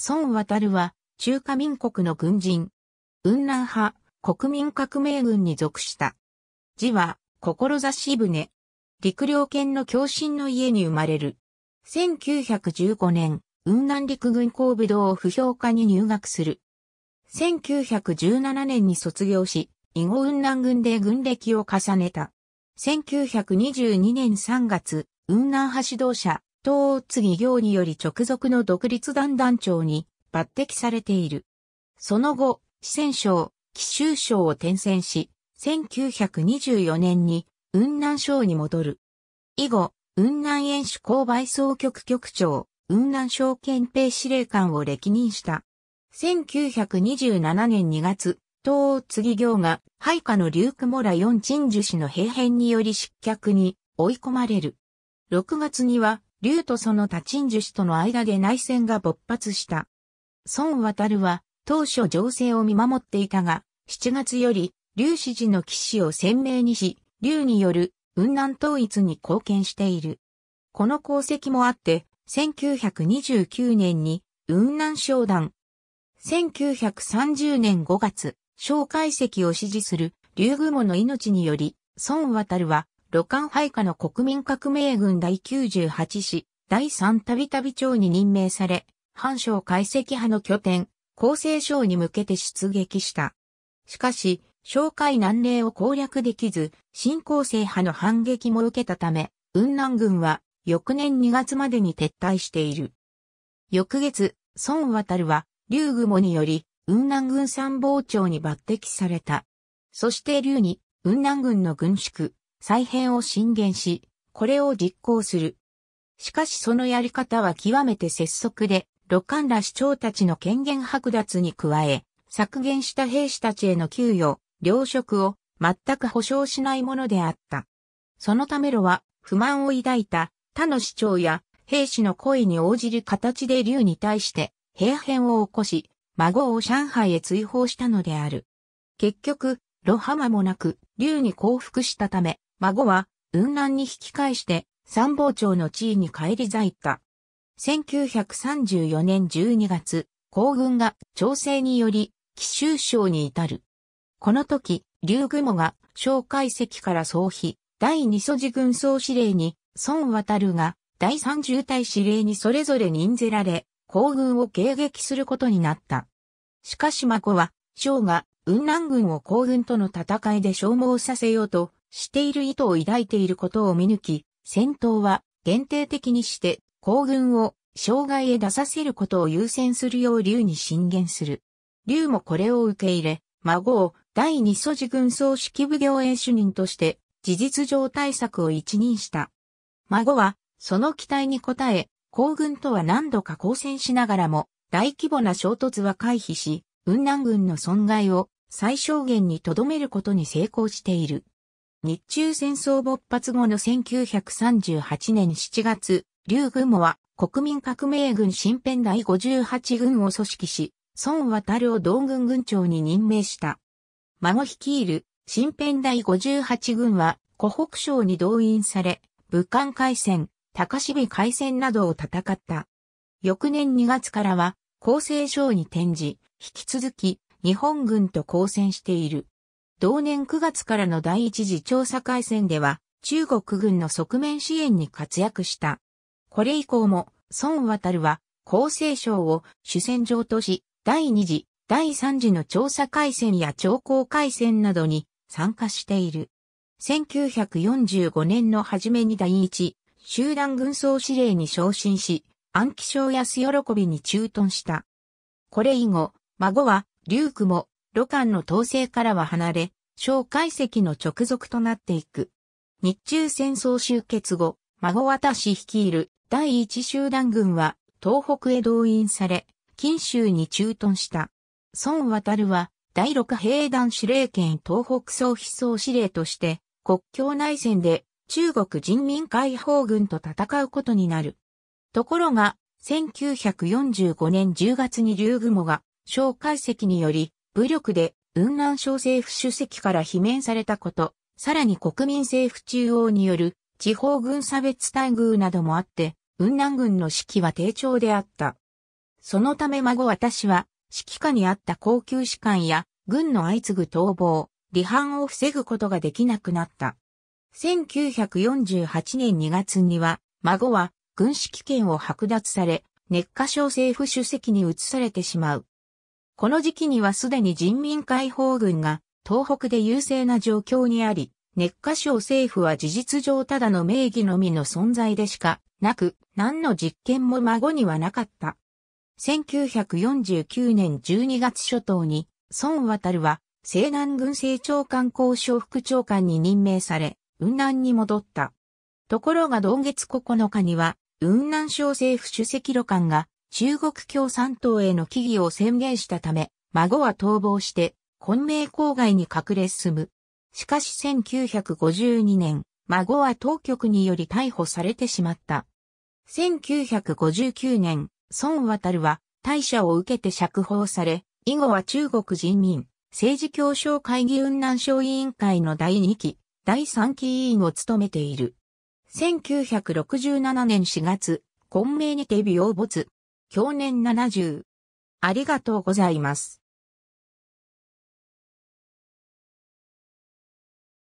孫渡は、中華民国の軍人。雲南派、国民革命軍に属した。字は、志船。陸両犬の共振の家に生まれる。1915年、雲南陸軍工部道不評科に入学する。1917年に卒業し、囲碁雲南軍で軍歴を重ねた。1922年3月、雲南派指導者、東欧次業により直属の独立団団長に抜擢されている。その後、四川省、貴州省を転戦し、1924年に雲南省に戻る。以後、雲南演主購買総局局長、雲南省憲兵司令官を歴任した。1927年2月、東次行が配下のリューク・モラ・ヨン・チ氏の兵変により失脚に追い込まれる。6月には竜とその多鎮樹氏との間で内戦が勃発した。孫渡は当初情勢を見守っていたが、7月より竜氏時の騎士を鮮明にし、竜による雲南統一に貢献している。この功績もあって、1929年に雲南商談。1930年5月、蒋介石を支持する竜雲の命により、孫渡は旅館配下の国民革命軍第98師、第3たびたび長に任命され、反省解析派の拠点、厚生省に向けて出撃した。しかし、紹介南例を攻略できず、新構成派の反撃も受けたため、雲南軍は翌年2月までに撤退している。翌月、孫渡は、竜雲により、雲南軍参謀長に抜擢された。そして竜に、雲南軍の軍縮、再編を進言し、これを実行する。しかしそのやり方は極めて拙速で、六官ら市長たちの権限剥奪に加え、削減した兵士たちへの給与、糧食を全く保障しないものであった。そのためろは不満を抱いた他の市長や兵士の声に応じる形で劉に対して兵変を起こし、孫を上海へ追放したのである。結局、ロハマもなく、劉に降伏したため、孫は、雲南に引き返して、参謀長の地位に返り咲いた。1934年12月、皇軍が調整により、奇州省に至る。この時、竜雲が、小海石から総比、第二祖寺軍総司令に、孫渡るが、第三重隊司令にそれぞれ任ぜられ、皇軍を迎撃することになった。しかし孫は、将が、雲南軍を皇軍との戦いで消耗させようと、している意図を抱いていることを見抜き、戦闘は限定的にして皇軍を障害へ出させることを優先するよう竜に進言する。竜もこれを受け入れ、孫を第二祖寺軍総指揮部行営主任として事実上対策を一任した。孫はその期待に応え、皇軍とは何度か交戦しながらも大規模な衝突は回避し、雲南軍の損害を最小限に留めることに成功している。日中戦争勃発後の1938年7月、劉軍もは国民革命軍新編第58軍を組織し、孫渡を同軍軍長に任命した。孫率いる新編第58軍は湖北省に動員され、武漢海戦、高志美海戦などを戦った。翌年2月からは、厚生省に転じ、引き続き日本軍と交戦している。同年9月からの第一次調査海戦では、中国軍の側面支援に活躍した。これ以降も、孫渡は、厚生省を主戦場とし、第二次、第三次の調査海戦や長江海戦などに参加している。1945年の初めに第一、集団軍装司令に昇進し、暗記症安喜びに駐屯した。これ以後、孫は、龍も、露間の統制からは離れ、小解析の直属となっていく。日中戦争終結後、孫渡し率いる第一集団軍は東北へ動員され、錦州に駐屯した。孫渡は第六兵団司令権東北総飛総司令として国境内戦で中国人民解放軍と戦うことになる。ところが、1945年10月に竜雲が小解析により武力で雲南省政府主席から罷免されたこと、さらに国民政府中央による地方軍差別待遇などもあって、雲南軍の指揮は低調であった。そのため孫私は、指揮下にあった高級士官や軍の相次ぐ逃亡、離反を防ぐことができなくなった。1948年2月には、孫は軍指揮権を剥奪され、熱下省政府主席に移されてしまう。この時期にはすでに人民解放軍が東北で優勢な状況にあり、熱化省政府は事実上ただの名義のみの存在でしかなく、何の実験も孫にはなかった。1949年12月初頭に、孫渡は西南軍政長官交渉副長官に任命され、雲南に戻った。ところが同月9日には、雲南省政府主席路官が中国共産党への危機を宣言したため、孫は逃亡して、昆明郊外に隠れ住む。しかし1952年、孫は当局により逮捕されてしまった。1959年、孫渡は大赦を受けて釈放され、以後は中国人民政治協商会議雲南省委員会の第2期、第3期委員を務めている。1967年4月、昆明にてを没。享年70。ありがとうございます。